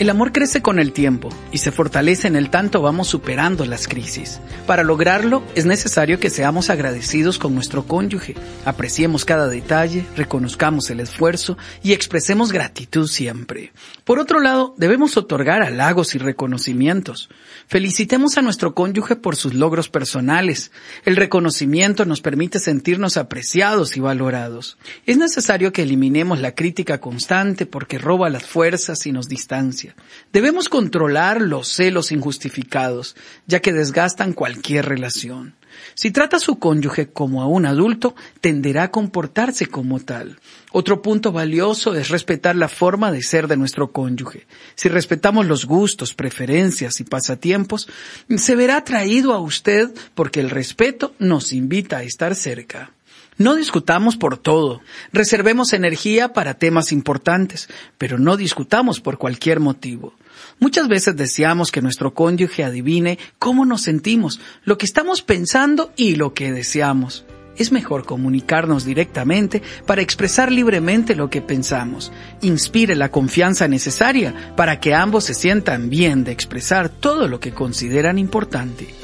El amor crece con el tiempo y se fortalece en el tanto vamos superando las crisis. Para lograrlo es necesario que seamos agradecidos con nuestro cónyuge, apreciemos cada detalle, reconozcamos el esfuerzo y expresemos gratitud siempre. Por otro lado, debemos otorgar halagos y reconocimientos. Felicitemos a nuestro cónyuge por sus logros personales. El reconocimiento nos permite sentirnos apreciados y valorados. Es necesario que eliminemos la crítica constante porque roba las fuerzas y nos distancia. Debemos controlar los celos injustificados, ya que desgastan cualquier relación. Si trata a su cónyuge como a un adulto, tenderá a comportarse como tal. Otro punto valioso es respetar la forma de ser de nuestro cónyuge. Si respetamos los gustos, preferencias y pasatiempos, se verá atraído a usted porque el respeto nos invita a estar cerca. No discutamos por todo. Reservemos energía para temas importantes, pero no discutamos por cualquier motivo. Muchas veces deseamos que nuestro cónyuge adivine cómo nos sentimos, lo que estamos pensando y lo que deseamos. Es mejor comunicarnos directamente para expresar libremente lo que pensamos. Inspire la confianza necesaria para que ambos se sientan bien de expresar todo lo que consideran importante.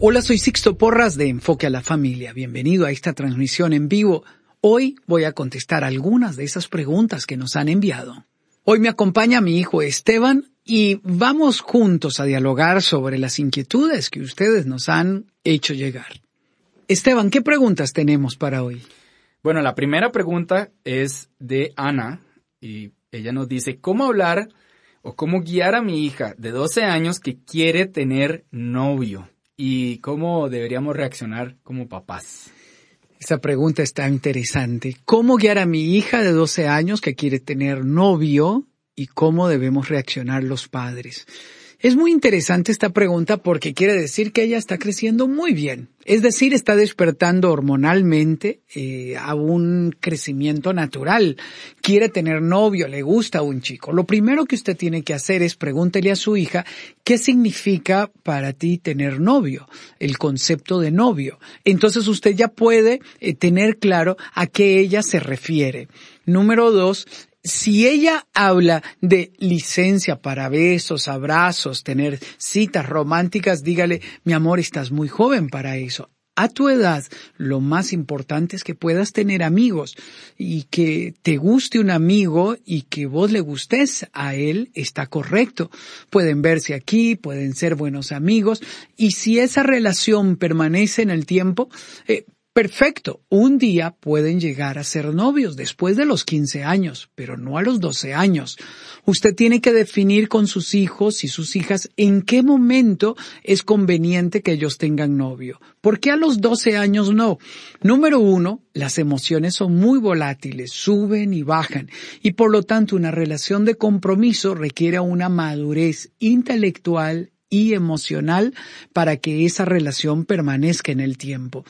Hola, soy Sixto Porras de Enfoque a la Familia. Bienvenido a esta transmisión en vivo. Hoy voy a contestar algunas de esas preguntas que nos han enviado. Hoy me acompaña mi hijo Esteban y vamos juntos a dialogar sobre las inquietudes que ustedes nos han hecho llegar. Esteban, ¿qué preguntas tenemos para hoy? Bueno, la primera pregunta es de Ana y ella nos dice, ¿cómo hablar o cómo guiar a mi hija de 12 años que quiere tener novio? y cómo deberíamos reaccionar como papás. Esa pregunta está interesante. ¿Cómo guiar a mi hija de 12 años que quiere tener novio y cómo debemos reaccionar los padres? Es muy interesante esta pregunta porque quiere decir que ella está creciendo muy bien. Es decir, está despertando hormonalmente eh, a un crecimiento natural. Quiere tener novio, le gusta a un chico. Lo primero que usted tiene que hacer es pregúntele a su hija qué significa para ti tener novio, el concepto de novio. Entonces usted ya puede eh, tener claro a qué ella se refiere. Número dos, si ella habla de licencia para besos, abrazos, tener citas románticas, dígale, mi amor, estás muy joven para eso. A tu edad, lo más importante es que puedas tener amigos y que te guste un amigo y que vos le gustes a él está correcto. Pueden verse aquí, pueden ser buenos amigos y si esa relación permanece en el tiempo, eh, Perfecto, un día pueden llegar a ser novios después de los 15 años, pero no a los 12 años. Usted tiene que definir con sus hijos y sus hijas en qué momento es conveniente que ellos tengan novio. ¿Por qué a los 12 años no? Número uno, las emociones son muy volátiles, suben y bajan, y por lo tanto una relación de compromiso requiere una madurez intelectual y emocional para que esa relación permanezca en el tiempo.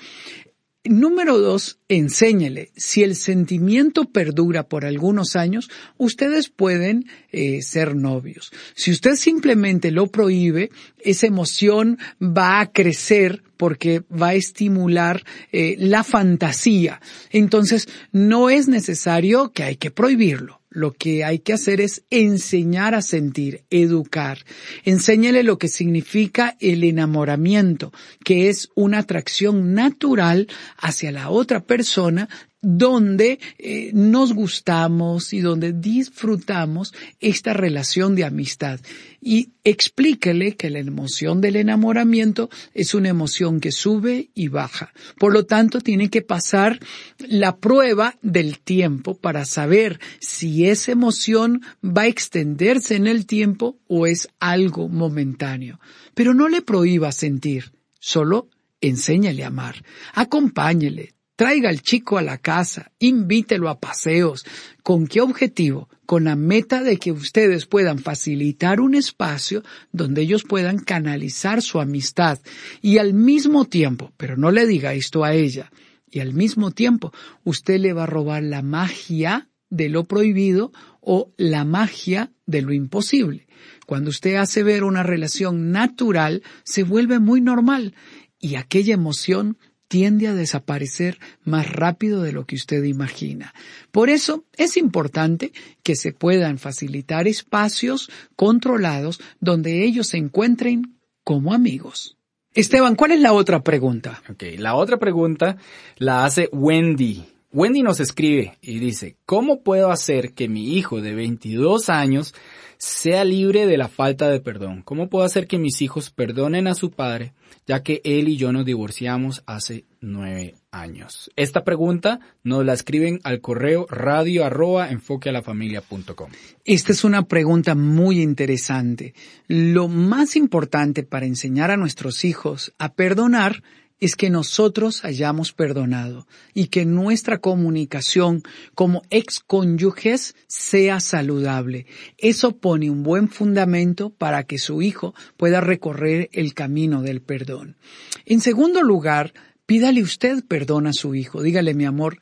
Número dos, enséñele. Si el sentimiento perdura por algunos años, ustedes pueden eh, ser novios. Si usted simplemente lo prohíbe, esa emoción va a crecer porque va a estimular eh, la fantasía. Entonces, no es necesario que hay que prohibirlo lo que hay que hacer es enseñar a sentir, educar. Enséñale lo que significa el enamoramiento, que es una atracción natural hacia la otra persona donde eh, nos gustamos y donde disfrutamos esta relación de amistad. Y explíquele que la emoción del enamoramiento es una emoción que sube y baja. Por lo tanto, tiene que pasar la prueba del tiempo para saber si esa emoción va a extenderse en el tiempo o es algo momentáneo. Pero no le prohíba sentir, solo enséñale a amar, acompáñele, Traiga al chico a la casa, invítelo a paseos. ¿Con qué objetivo? Con la meta de que ustedes puedan facilitar un espacio donde ellos puedan canalizar su amistad y al mismo tiempo, pero no le diga esto a ella, y al mismo tiempo usted le va a robar la magia de lo prohibido o la magia de lo imposible. Cuando usted hace ver una relación natural, se vuelve muy normal y aquella emoción tiende a desaparecer más rápido de lo que usted imagina. Por eso es importante que se puedan facilitar espacios controlados donde ellos se encuentren como amigos. Esteban, ¿cuál es la otra pregunta? la otra pregunta la hace Wendy. Wendy nos escribe y dice, ¿cómo puedo hacer que mi hijo de 22 años sea libre de la falta de perdón. ¿Cómo puedo hacer que mis hijos perdonen a su padre, ya que él y yo nos divorciamos hace nueve años? Esta pregunta nos la escriben al correo radio arroba enfoque a la familia punto com. Esta es una pregunta muy interesante. Lo más importante para enseñar a nuestros hijos a perdonar es que nosotros hayamos perdonado y que nuestra comunicación como excónyuges sea saludable. Eso pone un buen fundamento para que su hijo pueda recorrer el camino del perdón. En segundo lugar, pídale usted perdón a su hijo. Dígale, mi amor,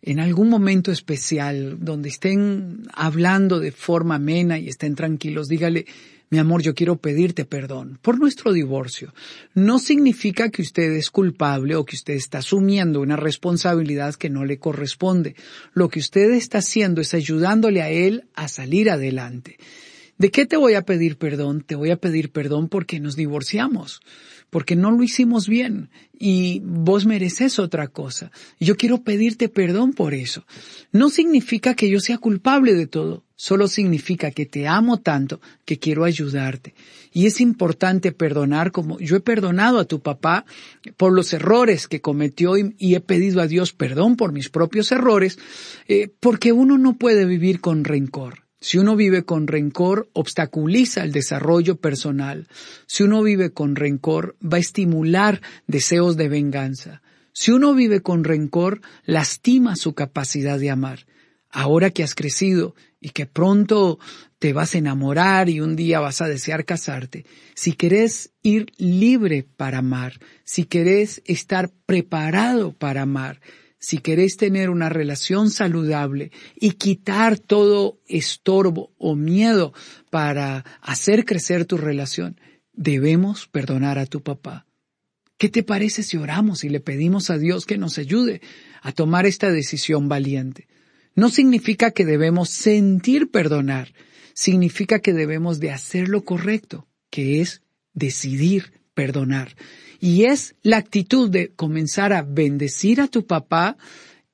en algún momento especial donde estén hablando de forma amena y estén tranquilos, dígale, mi amor, yo quiero pedirte perdón por nuestro divorcio, no significa que usted es culpable o que usted está asumiendo una responsabilidad que no le corresponde. Lo que usted está haciendo es ayudándole a él a salir adelante. ¿De qué te voy a pedir perdón? Te voy a pedir perdón porque nos divorciamos porque no lo hicimos bien y vos mereces otra cosa. Yo quiero pedirte perdón por eso. No significa que yo sea culpable de todo, solo significa que te amo tanto que quiero ayudarte. Y es importante perdonar como yo he perdonado a tu papá por los errores que cometió y, he pedido a Dios perdón por mis propios errores, eh, porque uno no puede vivir con rencor. Si uno vive con rencor, obstaculiza el desarrollo personal. Si uno vive con rencor, va a estimular deseos de venganza. Si uno vive con rencor, lastima su capacidad de amar. Ahora que has crecido y que pronto te vas a enamorar y un día vas a desear casarte, si querés ir libre para amar, si querés estar preparado para amar, si queréis tener una relación saludable y quitar todo estorbo o miedo para hacer crecer tu relación, debemos perdonar a tu papá. ¿Qué te parece si oramos y le pedimos a Dios que nos ayude a tomar esta decisión valiente? No significa que debemos sentir perdonar, significa que debemos de hacer lo correcto, que es decidir perdonar. Y es la actitud de comenzar a bendecir a tu papá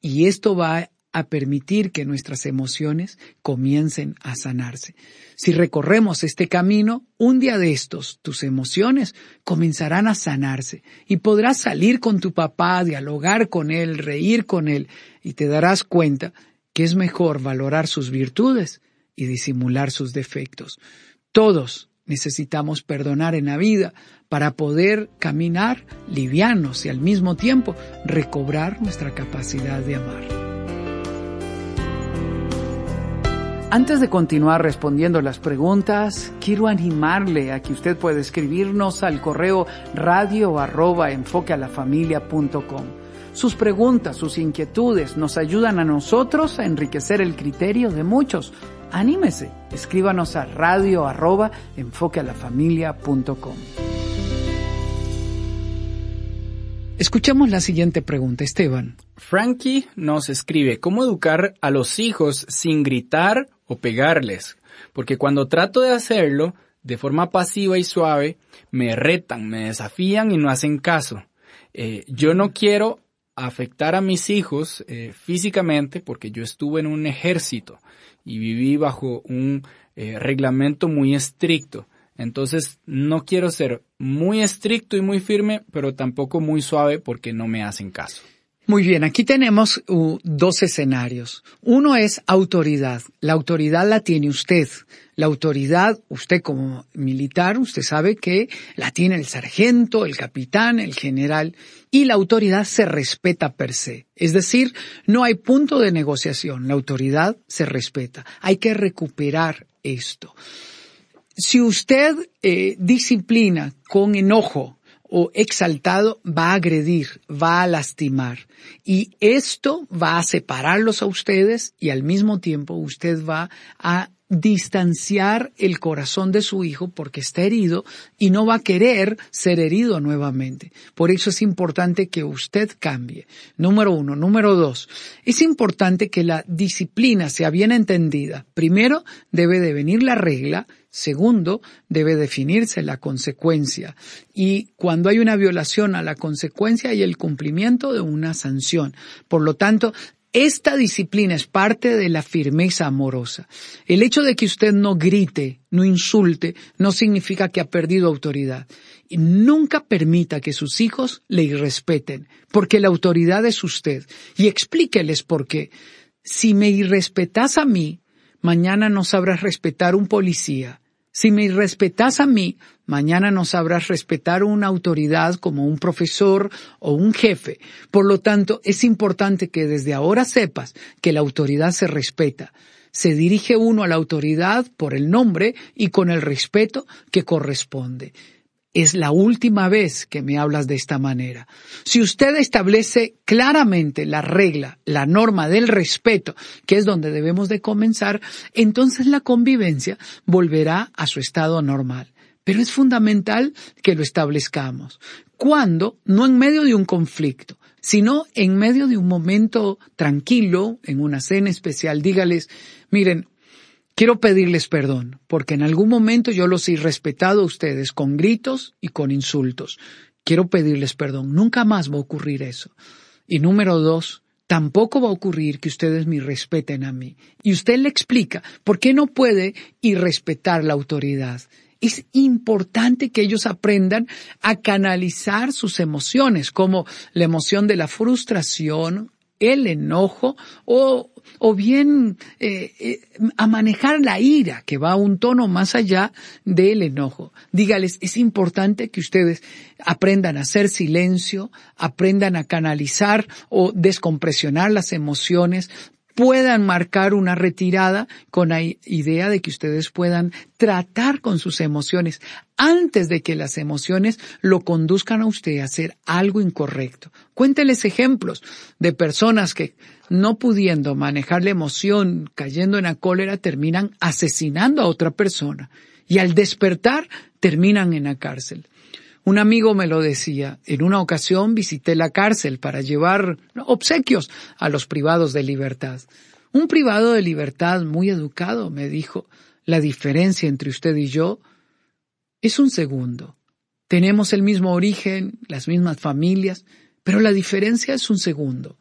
y esto va a permitir que nuestras emociones comiencen a sanarse. Si recorremos este camino, un día de estos tus emociones comenzarán a sanarse y podrás salir con tu papá, dialogar con él, reír con él y te darás cuenta que es mejor valorar sus virtudes y disimular sus defectos. Todos necesitamos perdonar en la vida para poder caminar livianos y al mismo tiempo recobrar nuestra capacidad de amar. Antes de continuar respondiendo las preguntas, quiero animarle a que usted pueda escribirnos al correo radio arroba com Sus preguntas, sus inquietudes nos ayudan a nosotros a enriquecer el criterio de muchos anímese. Escríbanos a radio enfoquealafamilia.com. Escuchamos la siguiente pregunta, Esteban. Frankie nos escribe, ¿cómo educar a los hijos sin gritar o pegarles? Porque cuando trato de hacerlo, de forma pasiva y suave, me retan, me desafían y no hacen caso. Eh, yo no quiero afectar a mis hijos eh, físicamente porque yo estuve en un ejército y viví bajo un eh, reglamento muy estricto. Entonces no quiero ser muy estricto y muy firme, pero tampoco muy suave porque no me hacen caso. Muy bien, aquí tenemos dos escenarios. Uno es autoridad. La autoridad la tiene usted. La autoridad, usted como militar, usted sabe que la tiene el sargento, el capitán, el general, y la autoridad se respeta per se. Es decir, no hay punto de negociación. La autoridad se respeta. Hay que recuperar esto. Si usted eh, disciplina con enojo o exaltado va a agredir, va a lastimar. Y esto va a separarlos a ustedes y al mismo tiempo usted va a distanciar el corazón de su hijo porque está herido y no va a querer ser herido nuevamente. Por eso es importante que usted cambie. Número uno. Número dos. Es importante que la disciplina sea bien entendida. Primero debe de venir la regla, Segundo, debe definirse la consecuencia. Y cuando hay una violación a la consecuencia y el cumplimiento de una sanción. Por lo tanto, esta disciplina es parte de la firmeza amorosa. El hecho de que usted no grite, no insulte, no significa que ha perdido autoridad. Y nunca permita que sus hijos le irrespeten, porque la autoridad es usted. Y explíqueles por qué. Si me irrespetas a mí, mañana no sabrás respetar un policía, si me respetas a mí, mañana no sabrás respetar una autoridad como un profesor o un jefe. Por lo tanto, es importante que desde ahora sepas que la autoridad se respeta. Se dirige uno a la autoridad por el nombre y con el respeto que corresponde es la última vez que me hablas de esta manera. Si usted establece claramente la regla, la norma del respeto, que es donde debemos de comenzar, entonces la convivencia volverá a su estado normal. Pero es fundamental que lo establezcamos. Cuando, No en medio de un conflicto, sino en medio de un momento tranquilo, en una cena especial. Dígales, miren, Quiero pedirles perdón, porque en algún momento yo los he respetado a ustedes con gritos y con insultos. Quiero pedirles perdón, nunca más va a ocurrir eso. Y número dos, tampoco va a ocurrir que ustedes me respeten a mí. Y usted le explica por qué no puede irrespetar la autoridad. Es importante que ellos aprendan a canalizar sus emociones, como la emoción de la frustración, el enojo o, o bien eh, eh, a manejar la ira, que va a un tono más allá del enojo. Dígales, es importante que ustedes aprendan a hacer silencio, aprendan a canalizar o descompresionar las emociones puedan marcar una retirada con la idea de que ustedes puedan tratar con sus emociones antes de que las emociones lo conduzcan a usted a hacer algo incorrecto. Cuénteles ejemplos de personas que no pudiendo manejar la emoción, cayendo en la cólera, terminan asesinando a otra persona y al despertar terminan en la cárcel. Un amigo me lo decía, en una ocasión visité la cárcel para llevar obsequios a los privados de libertad. Un privado de libertad muy educado me dijo, la diferencia entre usted y yo es un segundo. Tenemos el mismo origen, las mismas familias, pero la diferencia es un segundo.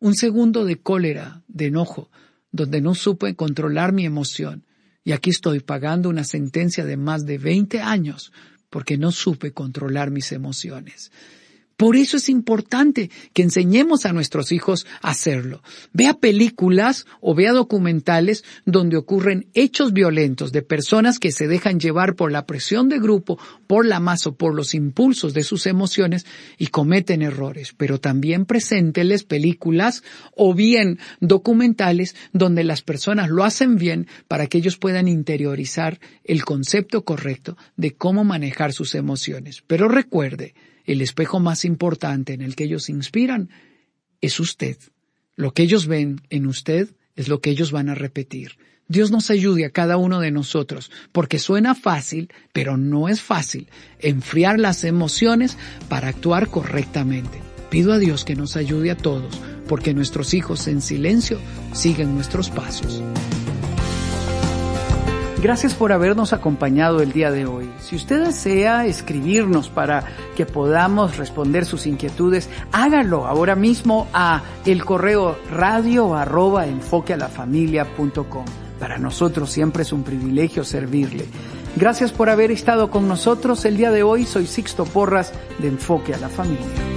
Un segundo de cólera, de enojo, donde no supe controlar mi emoción. Y aquí estoy pagando una sentencia de más de 20 años porque no supe controlar mis emociones. Por eso es importante que enseñemos a nuestros hijos a hacerlo. Vea películas o vea documentales donde ocurren hechos violentos de personas que se dejan llevar por la presión de grupo, por la masa o por los impulsos de sus emociones y cometen errores. Pero también presénteles películas o bien documentales donde las personas lo hacen bien para que ellos puedan interiorizar el concepto correcto de cómo manejar sus emociones. Pero recuerde, el espejo más importante en el que ellos se inspiran es usted. Lo que ellos ven en usted es lo que ellos van a repetir. Dios nos ayude a cada uno de nosotros, porque suena fácil, pero no es fácil enfriar las emociones para actuar correctamente. Pido a Dios que nos ayude a todos, porque nuestros hijos en silencio siguen nuestros pasos. Gracias por habernos acompañado el día de hoy. Si usted desea escribirnos para que podamos responder sus inquietudes, hágalo ahora mismo a el correo radio arroba enfoque a la Para nosotros siempre es un privilegio servirle. Gracias por haber estado con nosotros el día de hoy. Soy Sixto Porras de Enfoque a la Familia.